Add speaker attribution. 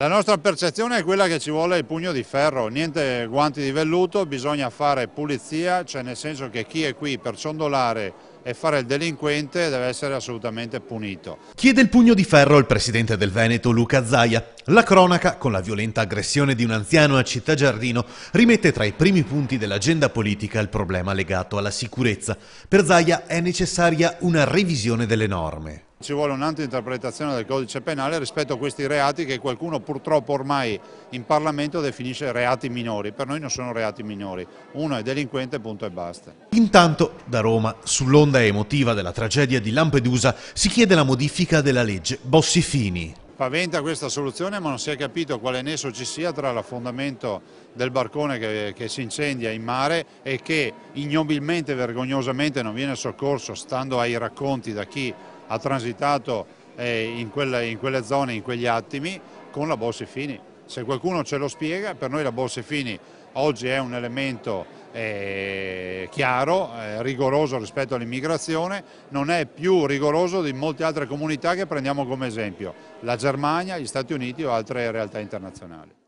Speaker 1: La nostra percezione è quella che ci vuole il pugno di ferro, niente guanti di velluto, bisogna fare pulizia, cioè nel senso che chi è qui per ciondolare e fare il delinquente deve essere assolutamente punito.
Speaker 2: Chiede il pugno di ferro il presidente del Veneto Luca Zaia. La cronaca, con la violenta aggressione di un anziano a Città Giardino, rimette tra i primi punti dell'agenda politica il problema legato alla sicurezza. Per Zaia è necessaria una revisione delle norme.
Speaker 1: Ci vuole un'altra interpretazione del codice penale rispetto a questi reati che qualcuno purtroppo ormai in Parlamento definisce reati minori. Per noi non sono reati minori, uno è delinquente punto e basta.
Speaker 2: Intanto da Roma, sull'onda emotiva della tragedia di Lampedusa, si chiede la modifica della legge Bossifini. fini
Speaker 1: Paventa questa soluzione ma non si è capito quale nesso ci sia tra l'affondamento del barcone che, che si incendia in mare e che ignobilmente, vergognosamente non viene soccorso, stando ai racconti da chi ha transitato eh, in, quella, in quelle zone, in quegli attimi, con la Borse Fini. Se qualcuno ce lo spiega, per noi la Borse Fini oggi è un elemento eh, chiaro, eh, rigoroso rispetto all'immigrazione, non è più rigoroso di molte altre comunità che prendiamo come esempio, la Germania, gli Stati Uniti o altre realtà internazionali.